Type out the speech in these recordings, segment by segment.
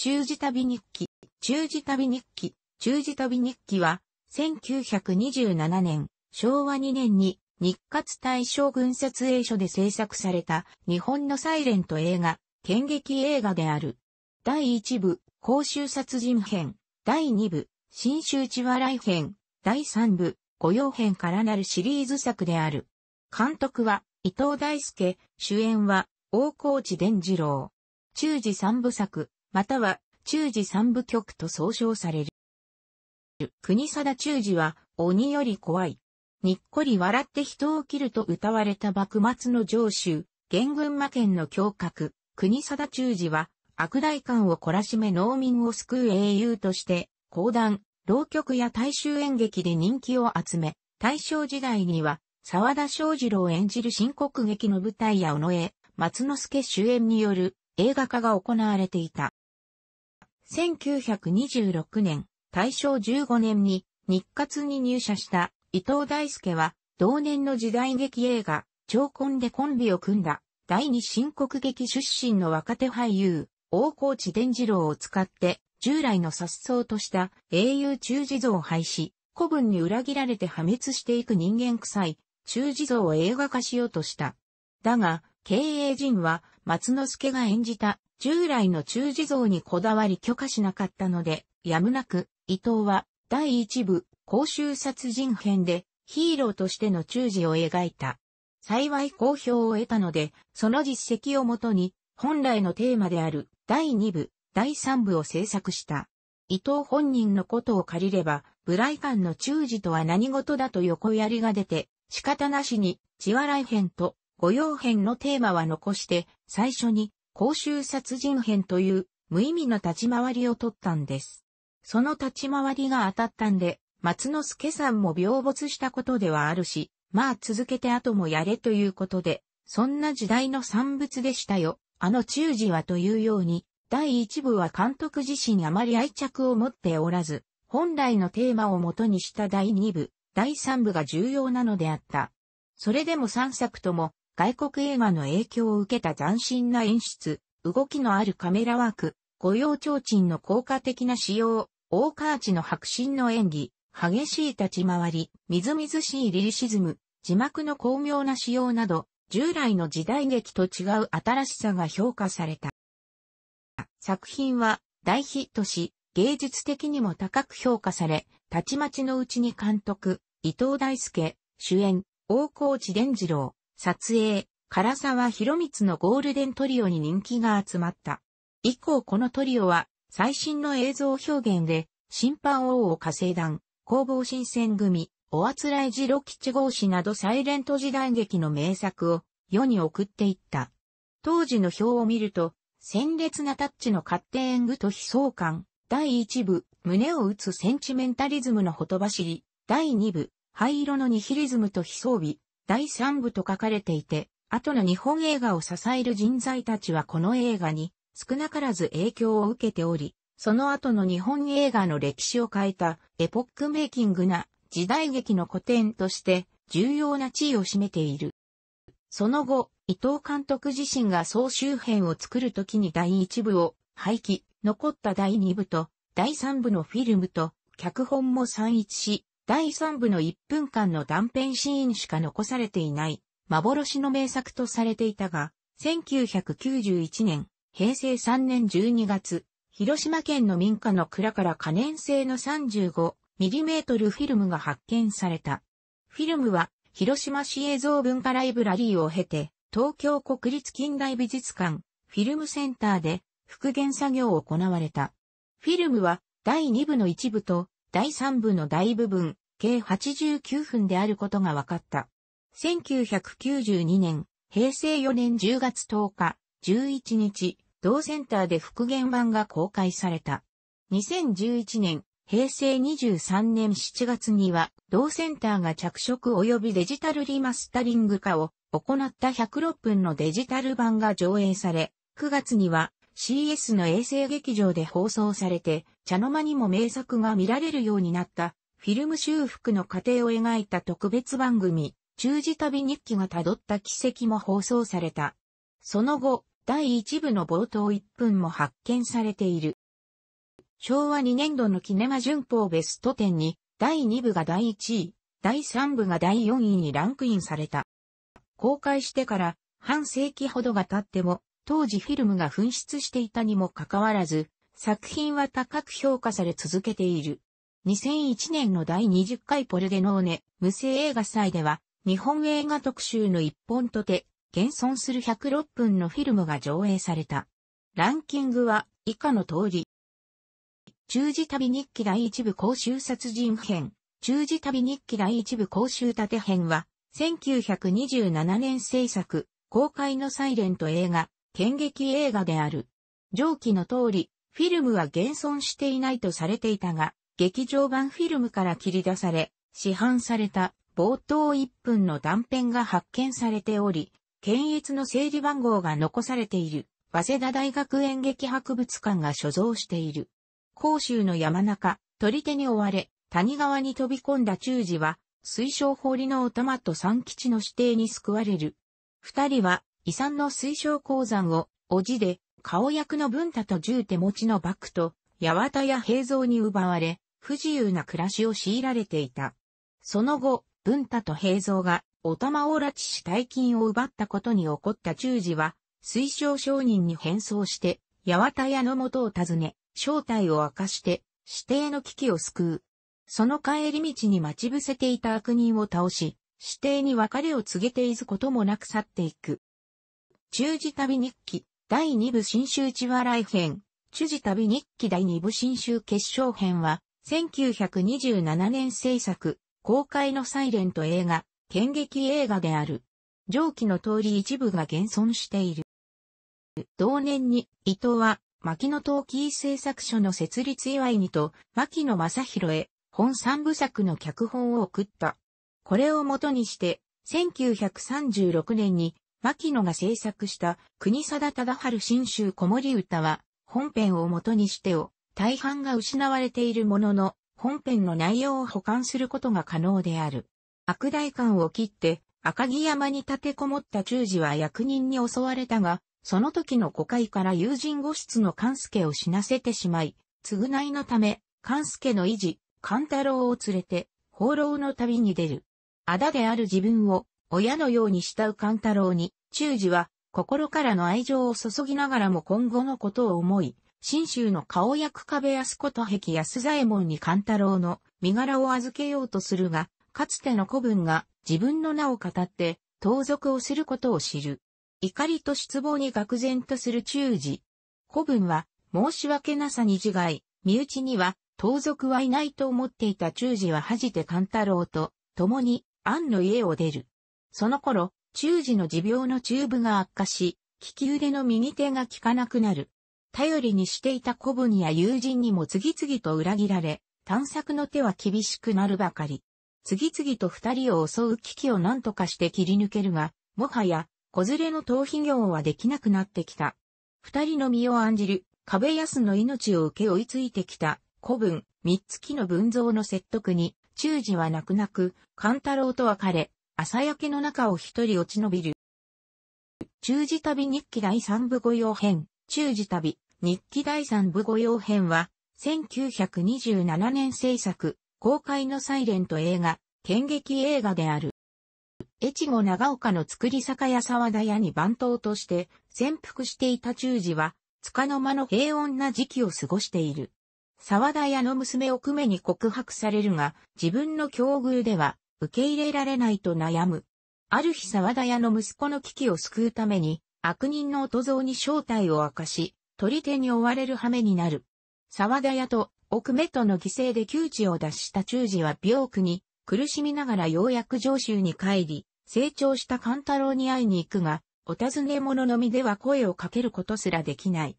中時旅日記、中時旅日記、中時旅日記は、1927年、昭和2年に日活大将軍撮影所で制作された日本のサイレント映画、剣劇映画である。第1部、公衆殺人編、第2部、新州地笑い編、第3部、御用編からなるシリーズ作である。監督は伊藤大輔、主演は大河内伝次郎。中字三部作、または中寺三部局と総称される。国貞中寺は鬼より怖い。にっこり笑って人を切ると歌われた幕末の上州、元群魔剣の教郭、国貞中寺は悪大官を懲らしめ農民を救う英雄として、講談、浪曲や大衆演劇で人気を集め、大正時代には、沢田昌次郎演じる新国劇の舞台や尾上、松之助主演による映画化が行われていた。1926年、大正15年に日活に入社した伊藤大輔は、同年の時代劇映画、超婚でコンビを組んだ、第二新国劇出身の若手俳優、大河内伝次郎を使って、従来の殺草とした英雄中児像を廃止、古文に裏切られて破滅していく人間臭い、中児像を映画化しようとした。だが、経営陣は松之助が演じた従来の中地像にこだわり許可しなかったので、やむなく伊藤は第一部公衆殺人編でヒーローとしての中地を描いた。幸い好評を得たので、その実績をもとに本来のテーマである第2部、第3部を制作した。伊藤本人のことを借りれば、ブライカンの中時とは何事だと横やりが出て、仕方なしに、血笑い編と御用編のテーマは残して、最初に公衆殺人編という無意味な立ち回りを取ったんです。その立ち回りが当たったんで、松之助さんも病没したことではあるし、まあ続けて後もやれということで、そんな時代の産物でしたよ。あの中時はというように、第一部は監督自身あまり愛着を持っておらず、本来のテーマを元にした第二部、第三部が重要なのであった。それでも三作とも外国映画の影響を受けた斬新な演出、動きのあるカメラワーク、御用提灯の効果的な使用、大河内の迫真の演技、激しい立ち回り、みずみずしいリリシズム、字幕の巧妙な使用など、従来の時代劇と違う新しさが評価された。作品は大ヒットし、芸術的にも高く評価され、たちまちのうちに監督、伊藤大輔、主演、大河内伝次郎、撮影、唐沢博光のゴールデントリオに人気が集まった。以降このトリオは最新の映像表現で審判王を火星団、工房新選組、おあつらいきち吉号しなどサイレント時代劇の名作を世に送っていった。当時の表を見ると、鮮烈なタッチの勝手演具と悲壮感、第一部、胸を打つセンチメンタリズムのほとばしり、第二部、灰色のニヒリズムと悲壮美、第三部と書かれていて、後の日本映画を支える人材たちはこの映画に少なからず影響を受けており、その後の日本映画の歴史を変えたエポックメイキングな時代劇の古典として重要な地位を占めている。その後、伊藤監督自身が総集編を作るときに第1部を廃棄、残った第2部と第3部のフィルムと脚本も散逸し、第3部の1分間の断片シーンしか残されていない幻の名作とされていたが、1991年、平成3年12月、広島県の民家の蔵から可燃性の 35mm フィルムが発見された。フィルムは、広島市映像文化ライブラリーを経て、東京国立近代美術館、フィルムセンターで復元作業を行われた。フィルムは、第2部の一部と第3部の大部分、計89分であることが分かった。1992年、平成4年10月10日、11日、同センターで復元版が公開された。2011年、平成23年7月には、同センターが着色及びデジタルリマスタリング化を行った106分のデジタル版が上映され、9月には CS の衛星劇場で放送されて、茶の間にも名作が見られるようになった、フィルム修復の過程を描いた特別番組、中字旅日記が辿った奇跡も放送された。その後、第1部の冒頭1分も発見されている。昭和2年度のキネマ旬報ベスト10に、第2部が第1位、第3部が第4位にランクインされた。公開してから半世紀ほどが経っても、当時フィルムが紛失していたにもかかわらず、作品は高く評価され続けている。2001年の第20回ポルデノーネ無声映画祭では、日本映画特集の一本とて、現存する106分のフィルムが上映された。ランキングは以下の通り。中字旅日記第一部公衆殺人編、中字旅日記第一部公衆盾編は、1927年制作、公開のサイレント映画、剣劇映画である。上記の通り、フィルムは現存していないとされていたが、劇場版フィルムから切り出され、市販された冒頭1分の断片が発見されており、検閲の整理番号が残されている、早稲田大学演劇博物館が所蔵している。甲州の山中、取り手に追われ、谷川に飛び込んだ中次は、水晶堀のお玉と三吉の指定に救われる。二人は遺産の水晶鉱山を、おじで、顔役の文太と銃手持ちの幕と、八幡や平蔵に奪われ、不自由な暮らしを強いられていた。その後、文太と平蔵が、お玉を拉致し大金を奪ったことに起こった中次は、水晶商人に変装して、八幡屋の元を訪ね、正体を明かして、指定の危機を救う。その帰り道に待ち伏せていた悪人を倒し、指定に別れを告げていずこともなく去っていく。中字旅日記、第2部新州地笑い編、中字旅日記第2部新州決勝編は、1927年制作、公開のサイレント映画、剣劇映画である。上記の通り一部が現存している。同年に、伊藤は、牧野陶器製作所の設立祝いにと、牧野正宏へ、本三部作の脚本を送った。これをもとにして、1936年に牧野が制作した国定忠春新州子守歌は本編を元にしてを大半が失われているものの本編の内容を保管することが可能である。悪代官を切って赤城山に立てこもった中士は役人に襲われたが、その時の誤解から友人護室の勘助を死なせてしまい、償いのため、勘助の維持、勘太郎を連れて、放浪の旅に出る。仇である自分を親のように慕う勘太郎に、中治は、心からの愛情を注ぎながらも今後のことを思い、新州の顔役壁安子と壁安左衛門に勘太郎の身柄を預けようとするが、かつての子分が自分の名を語って、盗賊をすることを知る。怒りと失望に愕然とする中治。子分は、申し訳なさに自害、身内には、盗賊はいないと思っていた中治は恥じて勘太郎と、共に、安の家を出る。その頃、中児の持病の中部が悪化し、利き腕の右手が効かなくなる。頼りにしていた子分や友人にも次々と裏切られ、探索の手は厳しくなるばかり。次々と二人を襲う危機を何とかして切り抜けるが、もはや、子連れの逃避業はできなくなってきた。二人の身を案じる、壁安の命を受け追いついてきた、古文、三月の文蔵の説得に、中治は泣く泣く、勘太郎と別れ、朝焼けの中を一人落ち延びる。中字旅日記第三部御用編、中字旅日記第三部御用編は、1927年制作、公開のサイレント映画、剣劇映画である。越後長岡の作り酒屋沢田屋に番頭として潜伏していた中次は、束の間の平穏な時期を過ごしている。沢田屋の娘を久米に告白されるが、自分の境遇では受け入れられないと悩む。ある日沢田屋の息子の危機を救うために、悪人の音像に正体を明かし、取り手に追われる羽目になる。沢田屋と奥目との犠牲で窮地を脱した中治は病苦に苦しみながらようやく上州に帰り、成長した勘太郎に会いに行くが、お尋ね者のみでは声をかけることすらできない。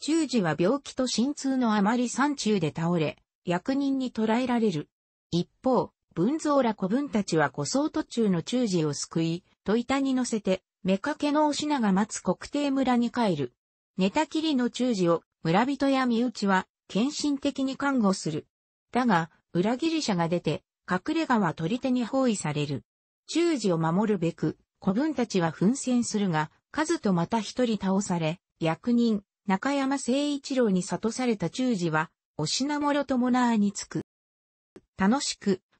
中治は病気と心痛のあまり山中で倒れ、役人に捕らえられる。一方、文蔵ら子分たちは古送途中の中寺を救い、戸板に乗せて、目かけのお品が待つ国定村に帰る。寝たきりの中寺を村人や身内は献身的に看護する。だが、裏切り者が出て、隠れ家は取り手に包囲される。中寺を守るべく、子分たちは奮戦するが、数とまた一人倒され、役人、中山誠一郎に悟された中寺は、お品ともなあにつく。楽しく、